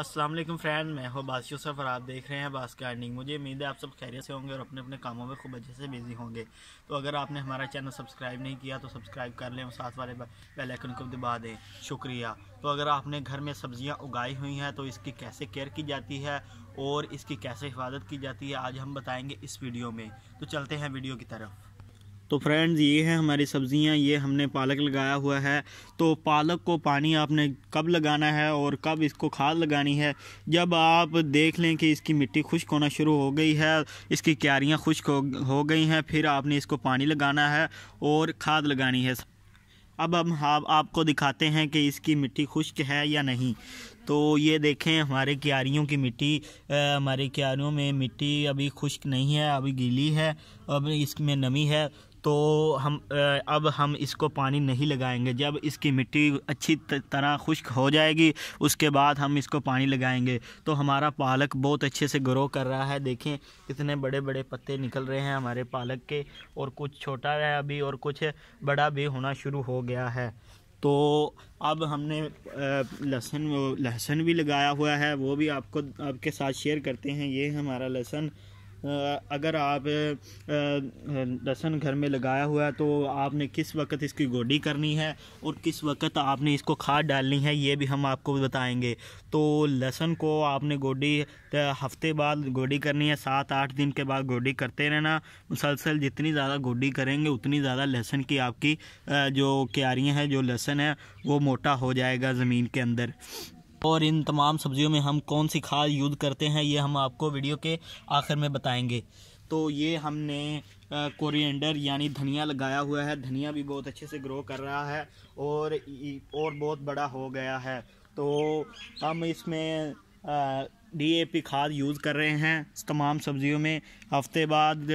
अस्सलाम वालेकुम फ्रेंड मैं हूं बासी सफ़र आप देख रहे हैं बास गार्डनिंग मुझे उम्मीद है आप सब खैरियत से होंगे और अपने अपने कामों में खूब अच्छे से बिजी होंगे तो अगर आपने हमारा चैनल सब्सक्राइब नहीं किया तो सब्सक्राइब कर लें और साथ वाले बेल आइकन को दबा दें शुक्रिया तो अगर आपने घर में सब्ज़ियाँ उगाई हुई हैं तो इसकी कैसे केयर की जाती है और इसकी कैसे हिफाजत की जाती है आज हम बताएँगे इस वीडियो में तो चलते हैं वीडियो की तरफ तो फ्रेंड्स ये है हमारी सब्ज़ियाँ ये हमने पालक लगाया हुआ है तो पालक को पानी आपने कब लगाना है और कब इसको खाद लगानी है जब आप देख लें कि इसकी मिट्टी खुश्क होना शुरू हो गई है इसकी क्यारियाँ खुश्क हो, हो गई हैं फिर आपने इसको पानी लगाना है और खाद लगानी है अब हम आप, आपको दिखाते हैं कि इसकी मिट्टी खुश्क है या नहीं तो ये देखें हमारे क्यारियों की मिट्टी हमारे क्यारियों में मिट्टी अभी खुश्क नहीं है अभी गीली है अभी इसमें नमी है तो हम अब हम इसको पानी नहीं लगाएंगे जब इसकी मिट्टी अच्छी तरह खुश्क हो जाएगी उसके बाद हम इसको पानी लगाएंगे तो हमारा पालक बहुत अच्छे से ग्रो कर रहा है देखें कितने बड़े बड़े पत्ते निकल रहे हैं हमारे पालक के और कुछ छोटा है अभी और कुछ बड़ा भी होना शुरू हो गया है तो अब हमने लहसुन लहसुन भी लगाया हुआ है वो भी आपको आपके साथ शेयर करते हैं ये हमारा लहसुन अगर आप लहसन घर में लगाया हुआ है तो आपने किस वक्त इसकी गोडी करनी है और किस वक्त आपने इसको खाद डालनी है ये भी हम आपको बताएंगे तो लहसन को आपने गोडी हफ्ते बाद गोडी करनी है सात आठ दिन के बाद गोडी करते रहना मुसलसल जितनी ज़्यादा गोडी करेंगे उतनी ज़्यादा लहसन की आपकी जो क्यारियाँ हैं जो लहसन है वो मोटा हो जाएगा ज़मीन के अंदर और इन तमाम सब्जियों में हम कौन सी खाद यूज़ करते हैं ये हम आपको वीडियो के आखिर में बताएंगे तो ये हमने कोरिएंडर यानी धनिया लगाया हुआ है धनिया भी बहुत अच्छे से ग्रो कर रहा है और और बहुत बड़ा हो गया है तो हम इसमें डीएपी खाद यूज़ कर रहे हैं तमाम सब्जियों में हफ्ते बाद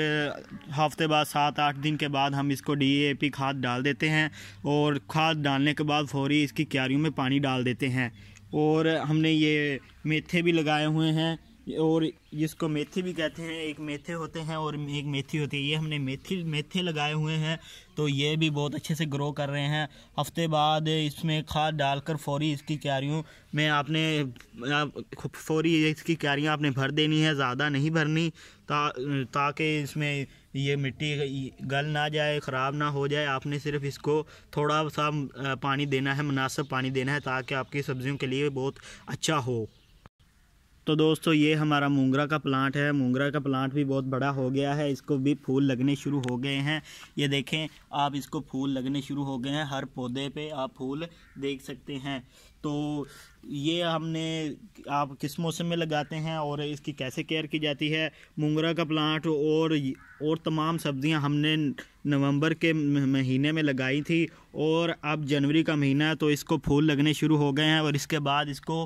हफ्ते बाद सात आठ दिन के बाद हम इसको डीएपी खाद डाल देते हैं और खाद डालने के बाद फौरी इसकी क्यारियों में पानी डाल देते हैं और हमने ये मेथे भी लगाए हुए हैं और जिसको मेथी भी कहते हैं एक मेथे होते हैं और एक मेथी होती है ये हमने मेथी मेथे लगाए हुए हैं तो ये भी बहुत अच्छे से ग्रो कर रहे हैं हफ्ते बाद इसमें खाद डालकर फौरी इसकी क्यारियों में आपने फौरी इसकी क्यारियाँ आपने भर देनी है ज़्यादा नहीं भरनी ता ताकि इसमें ये मिट्टी गल ना जाए ख़राब ना हो जाए आपने सिर्फ इसको थोड़ा सा पानी देना है मुनासिब पानी देना है ताकि आपकी सब्ज़ियों के लिए बहुत अच्छा हो तो दोस्तों ये हमारा मूंगरा का प्लांट है मूंगरा का प्लांट भी बहुत बड़ा हो गया है इसको भी फूल लगने शुरू हो गए हैं ये देखें आप इसको फूल लगने शुरू हो गए हैं हर पौधे पे आप फूल देख सकते हैं तो ये हमने आप किस मौसम में लगाते हैं और इसकी कैसे केयर की जाती है मुंगरा का प्लांट और और तमाम सब्ज़ियां हमने नवंबर के महीने में लगाई थी और अब जनवरी का महीना है तो इसको फूल लगने शुरू हो गए हैं और इसके बाद इसको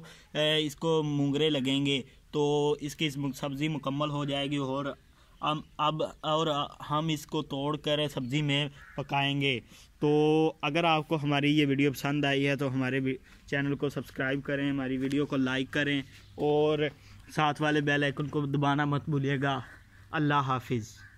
इसको मुंगरे लगेंगे तो इसकी सब्ज़ी मुकम्मल हो जाएगी और अब अब और हम इसको तोड़कर सब्ज़ी में पकाएंगे तो अगर आपको हमारी ये वीडियो पसंद आई है तो हमारे चैनल को सब्सक्राइब करें हमारी वीडियो को लाइक करें और साथ वाले बेल आइकन को दबाना मत भूलिएगा अल्लाह हाफिज़